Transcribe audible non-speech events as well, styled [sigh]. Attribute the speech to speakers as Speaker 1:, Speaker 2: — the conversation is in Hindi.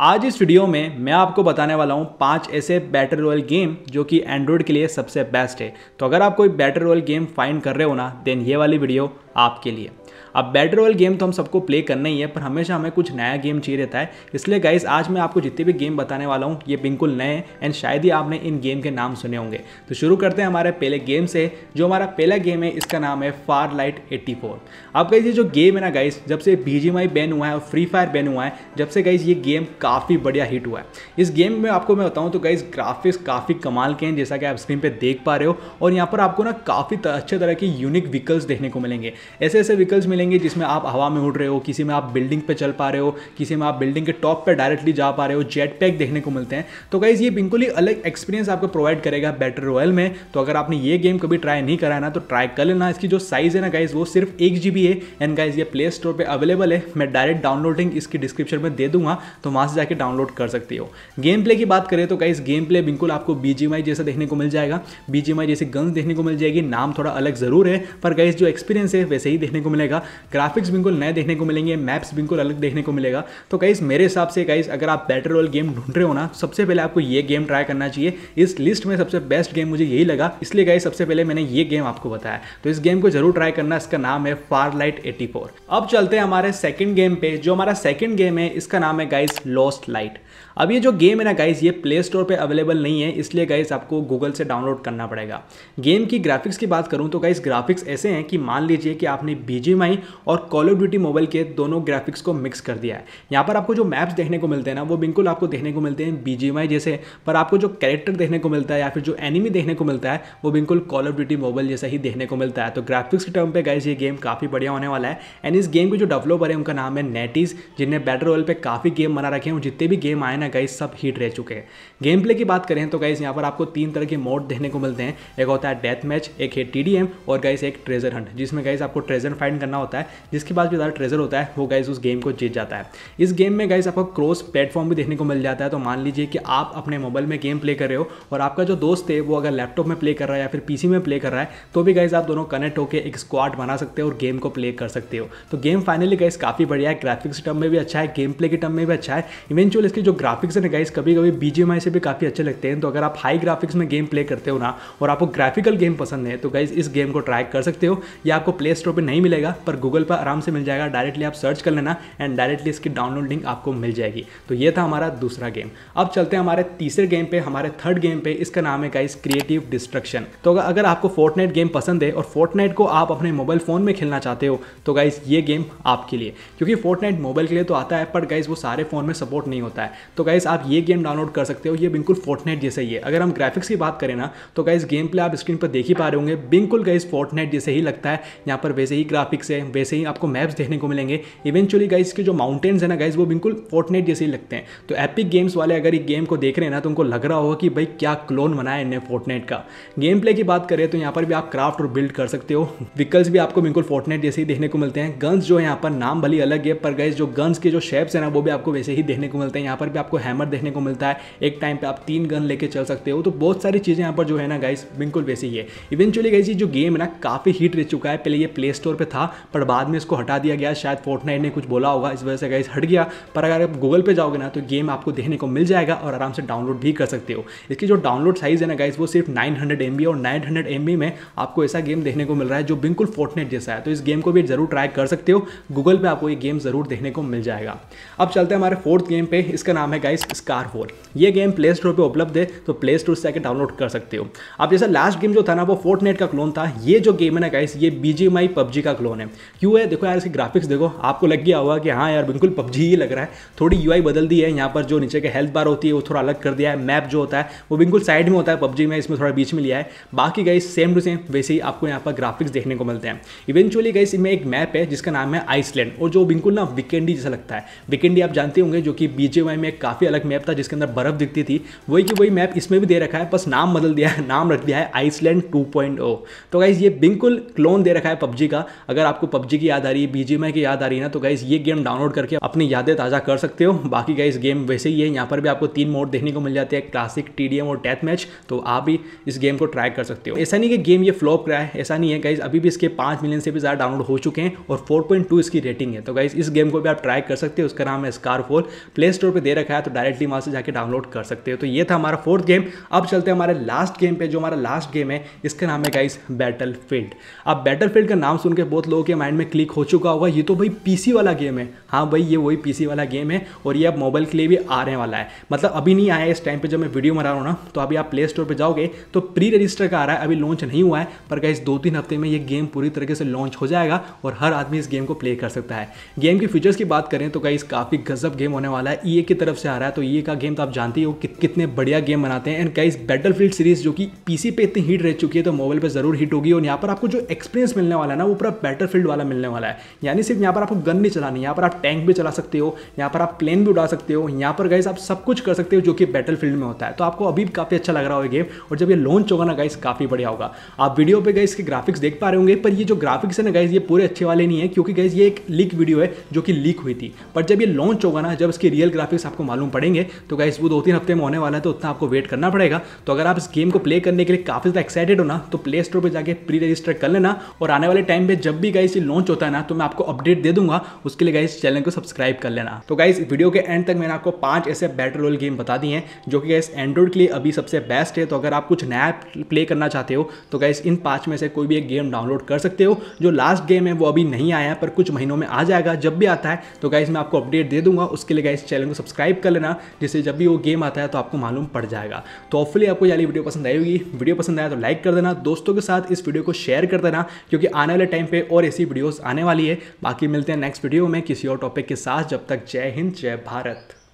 Speaker 1: आज इस वीडियो में मैं आपको बताने वाला हूँ पांच ऐसे बैटल रॉयल गेम जो कि एंड्रॉयड के लिए सबसे बेस्ट है तो अगर आप कोई बैटल रॉयल गेम फाइंड कर रहे हो ना देन ये वाली वीडियो आपके लिए अब बैटर वाल गेम तो हम सबको प्ले करना ही है पर हमेशा हमें कुछ नया गेम चाहिए रहता है इसलिए गाइज आज मैं आपको जितने भी गेम बताने वाला हूँ ये बिल्कुल नए हैं एंड शायद ही आपने इन गेम के नाम सुने होंगे तो शुरू करते हैं हमारे पहले गेम से जो हमारा पहला गेम है इसका नाम है फार लाइट एट्टी अब गाइज ये जो गेम है ना गाइज जब से बीजीएमआई बैन हुआ है और फ्री फायर बैन हुआ है जब से गाइज ये गेम काफ़ी बढ़िया हिट हुआ है इस गेम में आपको मैं बताऊँ तो गाइज ग्राफिक्स काफ़ी कमाल के हैं जैसा कि आप स्क्रीन पर देख पा रहे हो और यहाँ पर आपको ना काफ़ी अच्छे तरह के यूनिक व्हीकल्स देखने को मिलेंगे ऐसे ऐसे व्हीकल्स मिलेंगे मिलेंगे जिसमें आप हवा में उड़ रहे हो किसी में आप बिल्डिंग पे चल पा रहे हो किसी में आप बिल्डिंग के टॉप पे डायरेक्टली जा पा रहे हो जेट पैक देखने को मिलते हैं तो गाइज ये बिल्कुल ही अलग एक्सपीरियंस आपको प्रोवाइड करेगा बैटर रॉयल में तो अगर आपने ये गेम कभी ट्राई नहीं करा ना तो ट्राई कर लेना इसकी जो साइज़ है ना गाइज वो सिर्फ एक जी है एंड गाइज ये प्ले स्टोर पर अवेलेबल है मैं डायरेक्ट डाउनलोडिंग इसकी डिस्क्रिप्शन में दे दूंगा तो वहाँ से जाकर डाउनलोड कर सकती हो गेम प्ले की बात करें तो गाइज गेम प्ले बिल्कुल आपको बी जैसा देखने को मिल जाएगा बी जैसी गन्स देखने को मिल जाएगी नाम थोड़ा अलग ज़रूर है पर गाइज जो एक्सपीरियंस है वैसे ही देखने को मिलेगा ग्राफिक्स बिल्कुल नए देखने को मिलेंगे मैप्स बिल्कुल अलग देखने को मिलेगा तो गाइज मेरे हिसाब से गाइज अगर आप बैटर रोल गेम ढूंढ रहे हो ना सबसे पहले आपको ये गेम ट्राई करना चाहिए इस लिस्ट में सबसे बेस्ट गेम मुझे यही लगा इसलिए गाइज सबसे पहले मैंने ये गेम आपको बताया तो इस गेम को जरूर ट्राई करना इसका नाम है फार लाइट एटी अब चलते हैं हमारे सेकेंड गेम पे जो हमारा सेकेंड गेम है इसका नाम है गाइस लॉस्ट लाइट अब ये जो गेम है ना गाइस ये प्ले स्टोर पर अवेलेबल नहीं है इसलिए गाइस आपको गूगल से डाउनलोड करना पड़ेगा गेम की ग्राफिक्स की बात करूँ तो गाइस ग्राफिक्स ऐसे हैं कि मान लीजिए कि आपने बी बनाई और कॉल ऑफ ड्यूटी मोबाइल के दोनों ग्राफिक्स को मिक्स कर दिया है यहाँ पर आपको जो मैप्स देखने को मिलते हैं ना वो बिल्कुल आपको देखने को मिलते हैं बी जैसे पर आपको जो कैरेक्टर देखने को मिलता है या फिर जो एनिमी देखने को मिलता है वो बिल्कुल कॉल ऑफ ड्यूटी मोबाइल जैसा ही देखने को मिलता है तो ग्राफिक्स के टर्म पर गाइज ये गेम काफ़ी बढ़िया होने वाला है एंड इस गेम के जो डेवलपर है उनका नाम है नेटिस जिनने बैटर रॉयल पर काफ़ी गेम बना रखे हैं जितने भी गेम आए ना गाइज सब हीट रह चुके हैं गेम प्ले की बात करें तो गाइज यहाँ पर आपको तीन तरह के मोड देखने को मिलते हैं एक होता है डेथ मैच एक है टी और गाइज एक ट्रेजर हंट जिसमें गाइज आपको ट्रेजर फाइंड करना होता है जिसके बाद जो ज़्यादा ट्रेजर होता है वो गाइज उस गेम को जीत जाता है इस गेम में गाइज आपको क्रॉस प्लेटफॉर्म भी देखने को मिल जाता है तो मान लीजिए कि आप अपने मोबाइल में गेम प्ले कर रहे हो और आपका जो दोस्त है वो अगर लैपटॉप में प्ले कर रहा है या फिर पीसी में प्ले कर रहा है तो भी गाइज आप दोनों कनेक्ट होकर एक स्क्वाड बना सकते हो और गेम को प्ले कर सकते हो तो गेम फाइनली गाइज काफ़ी बढ़िया है ग्राफिक्स टर्म में भी अच्छा है गेम प्ले के टर्म में भी अच्छा है इवेंचुअल इसके जो ग्राफिक्स है गाइज कभी कभी बीजीएमआई से भी काफ़ी अच्छे लगते हैं तो अगर आप हाई ग्राफिक्स में गेम प्ले करते हो ना और आपको ग्राफिकल गेम पसंद है तो गाइज इस गेम को ट्राई कर सकते हो या आपको प्ले स्टोर पर नहीं मिलेगा पर पर गूगल पर आराम से मिल जाएगा डायरेक्टली आप सर्च कर लेना एंड डायरेक्टली इसकी डाउनलोड लिंक आपको मिल जाएगी तो ये था हमारा दूसरा गेम अब चलते हैं हमारे तीसरे गेम पे हमारे थर्ड गेम पे इसका नाम है गाइस क्रिएटिव डिस्ट्रक्शन तो अगर आपको फोर्टनाइट गेम पसंद है और फोर्टनाइट को आप अपने मोबाइल फ़ोन में खेलना चाहते हो तो गाइस ये गेम आपके लिए क्योंकि फोर्टनाइट मोबाइल के लिए तो आता है पर गाइस वो सारे फ़ोन में सपोर्ट नहीं होता है तो गाइस आप ये गेम डाउनलोड कर सकते हो ये बिल्कुल फोर्टनाइट जैसे ही है अगर हम ग्राफिक्स की बात करें ना तो गाइस गेम प्ले आप स्क्रीन पर देख ही पा रहे होंगे बिल्कुल गाइस फोर्टनाइट जैसे ही लगता है यहाँ पर वैसे ही ग्राफिक्स है हैं वैसे ही आपको मैप्स देखने को मिलेंगे इवेंचुअली गाइज के जो माउंटेन्स है ना गाइज वो बिल्कुल फोर्टनेट जैसे ही लगते हैं तो एपिक गेम्स वाले अगर ये गेम को देख रहे हैं ना तो उनको लग रहा होगा कि भाई क्या क्लोन बनाया इन्हें फोर्टनेट का गेम प्ले की बात करें तो यहाँ पर भी आप क्राफ्ट और बिल्ड कर सकते हो व्हीकल्स [laughs] भी आपको बिल्कुल फोर्टनेट जैसे ही देखने को मिलते हैं गन्स जो यहाँ पर नाम भली अलग है पर गाइज जो गन्स के जो शेप्स है ना वो भी आपको वैसे ही देखने को मिलते हैं यहाँ पर भी आपको हैमर देखने को मिलता है एक टाइम पर आप तीन गन लेके चल सकते हो तो बहुत सारी चीज़ें यहाँ पर जो है ना गाइज बिल्कुल वैसे ही है इवेंचुअली गाइज ये जो गेम है ना काफ़ी हीट रह चुका है पहले ये प्ले स्टोर पर था पर बाद में इसको हटा दिया गया शायद फोर्टनाइट ने कुछ बोला होगा इस वजह से गाइस हट गया पर अगर आप गूगल पे जाओगे ना तो गेम आपको देखने को मिल जाएगा और आराम से डाउनलोड भी कर सकते हो इसकी जो डाउनलोड साइज़ है ना गाइस वो सिर्फ 900 हंड्रेड और 900 हंड्रेड में आपको ऐसा गेम देखने को मिल रहा है जो बिल्कुल फोर्टनेट जैसा है तो इस गेम को भी जरूर ट्राई कर सकते हो गूगल पर आपको ये गेम ज़रूर देखने को मिल जाएगा अब चलते हैं हमारे फोर्थ गेम पे इसका नाम है गाइस स्कार फोर ये गेम प्ले स्टोर पर उपलब्ध है तो प्ले स्टोर से आकर डाउनलोड कर सकते हो अब जैसा लास्ट गेम जो था ना वो फोर्टनेट का क्लोन था ये जो गेम है ना गाइस ये बी जी पबजी का क्लोन है क्यों है देखो यार इसके ग्राफिक्स देखो आपको लग गया होगा कि हाँ यार बिल्कुल पबजी ही लग रहा है थोड़ी यू बदल दी है यहाँ पर जो नीचे के हेल्थ बार होती है वो थोड़ा अलग कर दिया है मैप जो होता है वो बिल्कुल साइड में होता है पबजी में इसमें थोड़ा बीच में लिया है बाकी गई सेम टू सेम वैसे ही आपको यहाँ पर ग्राफिक्स देखने को मिलते हैं इवेंचुअली गई इसमें एक मैप है जिसका नाम है आइसलैंड और जो बिल्कुल ना विकेंडी जैसा लगता है विकेंडी आप जानते होंगे जो कि बीजेवाई में एक काफ़ी अलग मैप था जिसके अंदर बर्फ दिखती थी वही कि वही मैप इसमें भी दे रखा है बस नाम बदल दिया है नाम रख दिया है आइसलैंड टू oh। तो गाइज ये बिल्कुल क्लोन दे रखा है पबजी का अगर आपको पबजी की याद आ रही है बीजीएमआई की याद आ रही है ना तो गाइस ये गेम डाउनलोड करके अपनी यादें ताज़ा कर सकते हो बाकी गाइस गेम वैसे ही है यहाँ पर भी आपको तीन मोड देखने को मिल जाते हैं क्लासिक टी और डेथ मैच तो आप भी इस गेम को ट्राई कर सकते हो ऐसा नहीं कि गेम ये फ्लॉप रहा है ऐसा नहीं है गाइज अभी भी इसके पाँच मिलियन से भी ज़्यादा डाउनलोड हो चुके हैं और फोर इसकी रेटिंग है तो गाइज इस गेम को भी आप ट्राई कर सकते हो उसका नाम है स्कार प्ले स्टोर पर दे रखा है तो डायरेक्टली वहाँ से जाकर डाउनलोड कर सकते हो तो ये था हमारा फोर्थ गेम अब चलते हैं हमारे लास्ट गेम पे जो हमारा लास्ट गेम है इसका नाम है गाइज बैटल फील्ड अब बैटल फील्ड का नाम सुनकर बहुत लोगों के माइंड में क्लिक हो चुका होगा ये तो भाई पीसी वाला गेम है हाँ भाई ये वही पीसी वाला गेम है और ये अब मोबाइल के लिए भी आने वाला है मतलब अभी नहीं आया इस टाइम पर जब मैं वीडियो बना रहा हूँ ना तो अभी आप प्ले स्टोर पर जाओगे तो प्री रजिस्टर का आ रहा है अभी लॉन्च नहीं हुआ है पर गाइस दो तीन हफ्ते में ये गेम पूरी तरीके से लॉन्च हो जाएगा और हर आदमी इस गेम को प्ले कर सकता है गेम के फीचर्स की बात करें तो गाइस काफ़ी गजब गेम होने वाला है ई e की तरफ से आ रहा है तो ई e का गेम तो आप जानते ही हो कितने बढ़िया गेम बनाते हैं एंड गाइस बैटल सीरीज जो कि पीसी पे इतनी हिट रह चुकी है तो मोबाइल पर जरूर हिट होगी और यहाँ पर आपको जो एक्सपीरियंस मिलने वाला है ना वो पूरा बैटल फील्ड वाला मिलने वाला है यानी सिर्फ यहाँ पर आपको गन नहीं चलानी यहाँ पर आप टैंक भी चला सकते हो यहाँ पर आप प्लेन भी उड़ा सकते हो यहाँ पर गाइस आप सब कुछ कर सकते हो जो कि बैटल फील्ड में होता है तो आपको अभी काफ़ी अच्छा लग रहा होगा गेम और जब ये लॉन्च होगा ना गाइस काफ़ी बढ़िया होगा आप वीडियो पर गाइस के ग्राफिक्स देख पा रहे होंगे पर ये जो ग्राफिक्स है ना गाइस ये पूरे अच्छे वाले नहीं है क्योंकि गाइस ये एक लीक वीडियो है जो कि लीक हुई थी पर जब ये लॉन्च होगा ना जब इसके रियल ग्राफिक्स आपको मालूम पड़ेंगे तो गाइस वो दो तीन हफ्ते में होने वाला है तो उतना आपको वेट करना पड़ेगा तो अगर आप इस गेम को प्ले करने के लिए काफ़ी ज़्यादा एक्साइटेड हो ना तो प्ले स्टोर पर जाकर प्री रजिस्टर कर लेना और आने वाले टाइम पर जब भी गाइस जैसे लॉन्च होता है ना तो मैं आपको अपडेट दे दूंगा उसके लिए गाइस चैनल को सब्सक्राइब कर लेना तो गाइस वीडियो के एंड तक मैंने आपको पांच ऐसे बैटल रोल गेम बता दी हैं जो कि गाइस एंड्रॉइड के लिए अभी सबसे बेस्ट है तो अगर आप कुछ नया प्ले करना चाहते हो तो गाइस इन पाँच में से कोई भी एक गेम डाउनलोड कर सकते हो जो लास्ट गेम है वो अभी नहीं आया है पर कुछ महीनों में आ जाएगा जब भी आता है तो गाइस मैं आपको अपडेट दे दूंगा उसके लिए गाइस चैनल को सब्सक्राइब कर लेना जिससे जब भी वो गेम आता है तो आपको मालूम पड़ जाएगा तो होपफुली आपको यही वीडियो पसंद आई होगी वीडियो पसंद आया तो लाइक कर देना दोस्तों के साथ इस वीडियो को शेयर कर देना क्योंकि आने वाले टाइम पर और ऐसी वीडियोस आने वाली है बाकी मिलते हैं नेक्स्ट वीडियो में किसी और टॉपिक के साथ जब तक जय हिंद जय भारत